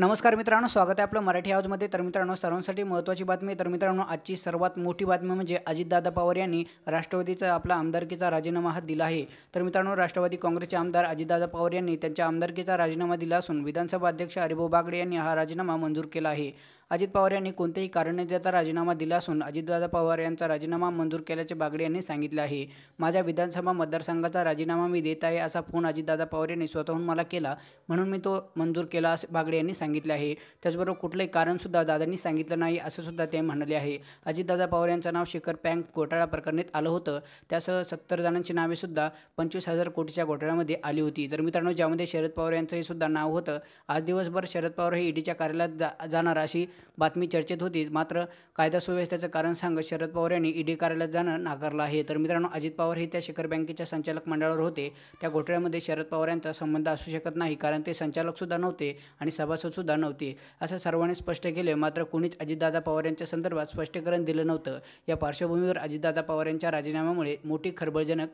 नमस्कार मित्रांनो स्वागत आहे आपलं मराठी हाऊजमध्ये तर मित्रांनो सर्वांसाठी महत्त्वाची बातमी तर मित्रांनो आजची सर्वात मोठी बातमी म्हणजे अजितदादा पवार यांनी राष्ट्रवादीचा आपला आमदारकीचा राजीनामा हा दिला आहे तर मित्रांनो राष्ट्रवादी काँग्रेसचे आमदार अजितदादा पवार यांनी त्यांच्या आमदारकीचा राजीनामा दिला असून विधानसभा अध्यक्ष हरिभाऊ बागडे यांनी हा राजीनामा मंजूर केला आहे अजित पवार यांनी कोणतेही कारण न देता राजीनामा दिला असून अजितदादा पवार यांचा राजीनामा मंजूर केल्याचे बागडे यांनी सांगितले आहे माझ्या विधानसभा मतदारसंघाचा राजीनामा मी देत आहे असा फोन अजितदादा पवार यांनी स्वतःहून मला केला म्हणून मी तो मंजूर केला असे बागडे यांनी सांगितले आहे त्याचबरोबर कुठलंही कारणसुद्धा दादांनी सांगितलं नाही असंसुद्धा ते म्हणाले आहे अजितदादा पवार यांचं नाव शिखर पँक घोटाळा प्रकरणीत आलं होतं त्यासह सत्तर जणांची नावेसुद्धा पंचवीस हजार कोटीच्या घोटाळ्यामध्ये आली होती तर मित्रांनो ज्यामध्ये शरद पवार यांचंही सुद्धा नाव होतं आज दिवसभर शरद पवार हे ईडीच्या कार्यालयात जा जाणार अशी बातमी चर्चेत होती मात्र कायदा सुव्यवस्थेचं कारण सांगत शरद पवार यांनी ईडी कार्यालयात जाणं नाकारलं आहे तर मित्रांनो अजित पवार हे त्या शिखर बँकेच्या संचालक मंडळावर होते त्या घोटाळ्यामध्ये शरद पवार यांचा संबंध असू शकत नाही कारण ते संचालकसुद्धा नव्हते आणि सभासदसुद्धा नव्हते असं सर्वांनी स्पष्ट केले मात्र कुणीच अजितदादा पवार यांच्या संदर्भात स्पष्टीकरण दिलं नव्हतं या पार्श्वभूमीवर अजितदादा पवार यांच्या राजीनाम्यामुळे मोठी खरबळजनक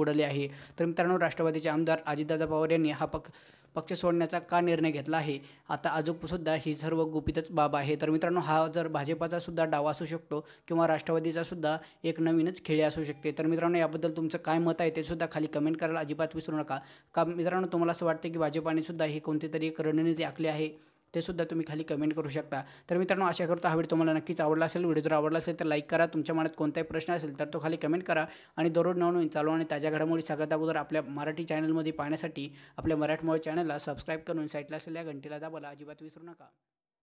उडले आहे तर मित्रांनो राष्ट्रवादीचे आमदार अजितदादा पवार यांनी हा पक्ष पक्ष सोडण्याचा का निर्णय घेतला आहे आता अजूनसुद्धा ही सर्व गुपितच बाब आहे तर मित्रांनो हा जर भाजपाचा सुद्धा डाव असू शकतो किंवा राष्ट्रवादीचा सुद्धा एक नवीनच खेळी असू शकते तर मित्रांनो याबद्दल तुमचं काय मत आहे ते सुद्धा खाली कमेंट करायला अजिबात विसरू नका का मित्रांनो तुम्हाला असं वाटतं की भाजपाने सुद्धा ही कोणती एक रणनीती आखली आहे ते सुद्धा तुम्ही खाली कमेंट करू शकता तर मित्रांनो आशा करतो हा व्हिडिओ तुम्हाला नक्कीच आवडला असेल व्हिडिओ जर आवडला असेल तर लाईक करा तुमच्या मनात कोणताही प्रश्न असेल तर तो खाली कमेंट करा आणि दररोज नवनवीन चालू आणि ताज्या घडामोडी सगळ्यात अगोदर आपल्या मराठी चॅनलमध्ये पाहण्यासाठी आपल्या मराठमोळी चॅनलला सबस्क्राईब करून साईटला असलेल्या घंटीला दाबाला अजिबात विसरू नका